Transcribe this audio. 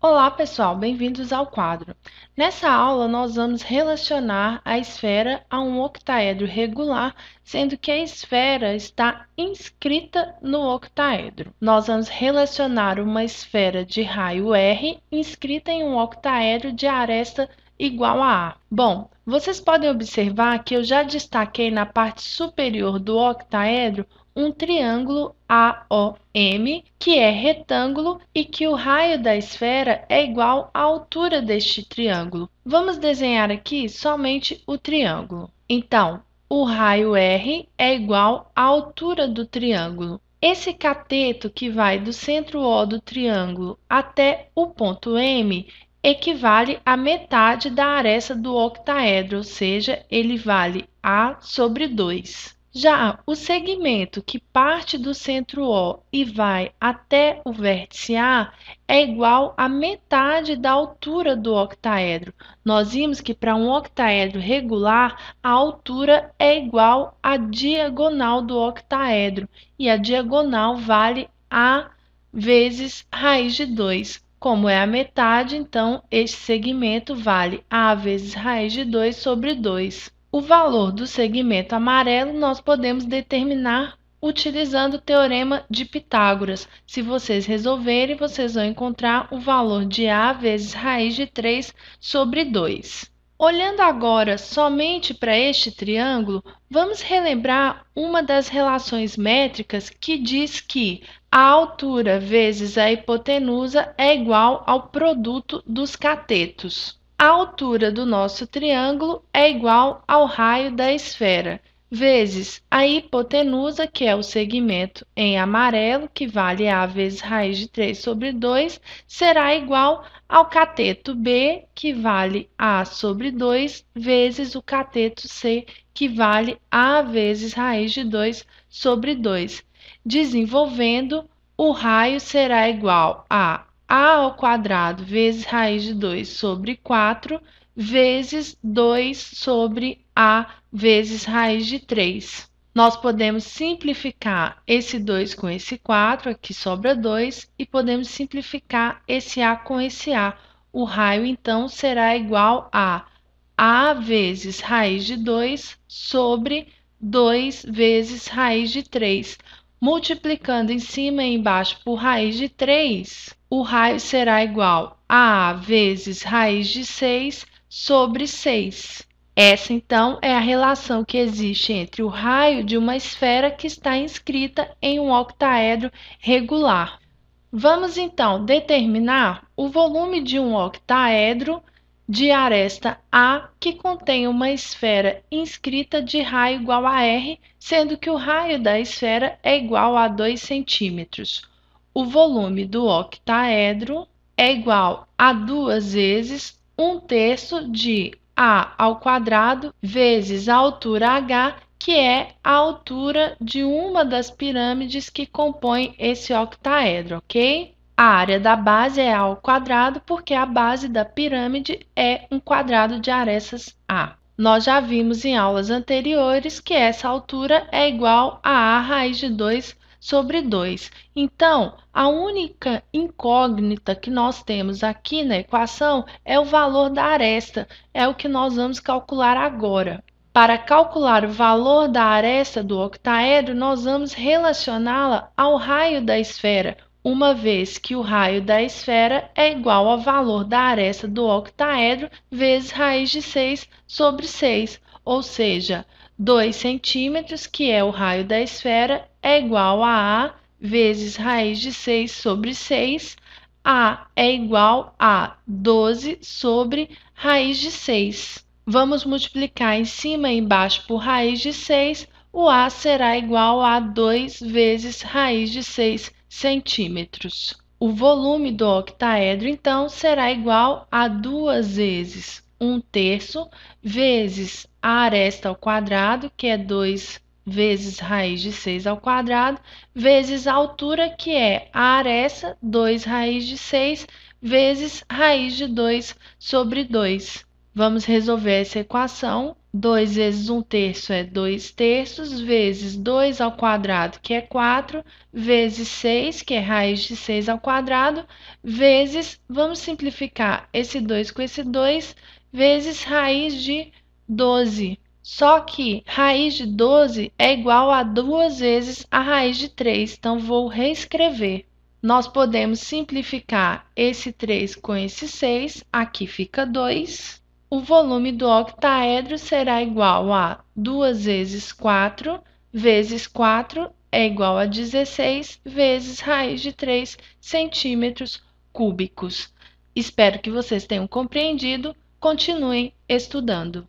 Olá pessoal, bem-vindos ao quadro. Nessa aula nós vamos relacionar a esfera a um octaedro regular, sendo que a esfera está inscrita no octaedro. Nós vamos relacionar uma esfera de raio R inscrita em um octaedro de aresta igual a A. Bom, vocês podem observar que eu já destaquei na parte superior do octaedro um triângulo AOM, que é retângulo e que o raio da esfera é igual à altura deste triângulo. Vamos desenhar aqui somente o triângulo. Então, o raio R é igual à altura do triângulo. Esse cateto que vai do centro O do triângulo até o ponto M equivale a metade da aresta do octaedro, ou seja, ele vale A sobre 2. Já o segmento que parte do centro O e vai até o vértice A é igual a metade da altura do octaedro. Nós vimos que para um octaedro regular, a altura é igual à diagonal do octaedro, e a diagonal vale A vezes raiz de 2. Como é a metade, então este segmento vale A vezes raiz de 2 sobre 2. O valor do segmento amarelo nós podemos determinar utilizando o teorema de Pitágoras. Se vocês resolverem, vocês vão encontrar o valor de A vezes raiz de 3 sobre 2. Olhando agora somente para este triângulo, vamos relembrar uma das relações métricas que diz que a altura vezes a hipotenusa é igual ao produto dos catetos. A altura do nosso triângulo é igual ao raio da esfera, vezes a hipotenusa, que é o segmento em amarelo, que vale a vezes raiz de 3 sobre 2, será igual ao cateto B, que vale a sobre 2, vezes o cateto C, que vale a vezes raiz de 2 sobre 2. Desenvolvendo, o raio será igual a a ao quadrado vezes raiz de 2 sobre 4 vezes 2 sobre a vezes raiz de 3. Nós podemos simplificar esse 2 com esse 4, aqui sobra 2, e podemos simplificar esse a com esse a. O raio, então, será igual a a vezes raiz de 2 sobre 2 vezes raiz de 3 multiplicando em cima e embaixo por raiz de 3, o raio será igual a A vezes raiz de 6 sobre 6. Essa, então, é a relação que existe entre o raio de uma esfera que está inscrita em um octaedro regular. Vamos, então, determinar o volume de um octaedro regular de aresta A que contém uma esfera inscrita de raio igual a R, sendo que o raio da esfera é igual a 2 centímetros. O volume do octaedro é igual a duas vezes 1 terço de A ao quadrado vezes a altura H, que é a altura de uma das pirâmides que compõem esse octaedro, ok? A área da base é A ao quadrado, porque a base da pirâmide é um quadrado de arestas A. Nós já vimos em aulas anteriores que essa altura é igual a A raiz de 2 sobre 2. Então, a única incógnita que nós temos aqui na equação é o valor da aresta, é o que nós vamos calcular agora. Para calcular o valor da aresta do octaedro, nós vamos relacioná-la ao raio da esfera, uma vez que o raio da esfera é igual ao valor da aresta do octaedro vezes raiz de 6 sobre 6, ou seja, 2 centímetros, que é o raio da esfera, é igual a A vezes raiz de 6 sobre 6, A é igual a 12 sobre raiz de 6. Vamos multiplicar em cima e embaixo por raiz de 6, o A será igual a 2 vezes raiz de 6 centímetros. O volume do octaedro, então, será igual a 2 vezes 1 terço vezes a aresta ao quadrado, que é 2 vezes raiz de 6 ao quadrado, vezes a altura, que é a aresta, 2 raiz de 6, vezes raiz de 2 sobre 2. Vamos resolver essa equação 2 vezes 1 terço é 2 terços, vezes 2 ao quadrado, que é 4, vezes 6, que é raiz de 6 ao quadrado, vezes, vamos simplificar esse 2 com esse 2, vezes raiz de 12. Só que raiz de 12 é igual a 2 vezes a raiz de 3, então vou reescrever. Nós podemos simplificar esse 3 com esse 6, aqui fica 2 o volume do octaedro será igual a 2 vezes 4 vezes 4 é igual a 16 vezes raiz de 3 centímetros cúbicos. Espero que vocês tenham compreendido. Continuem estudando.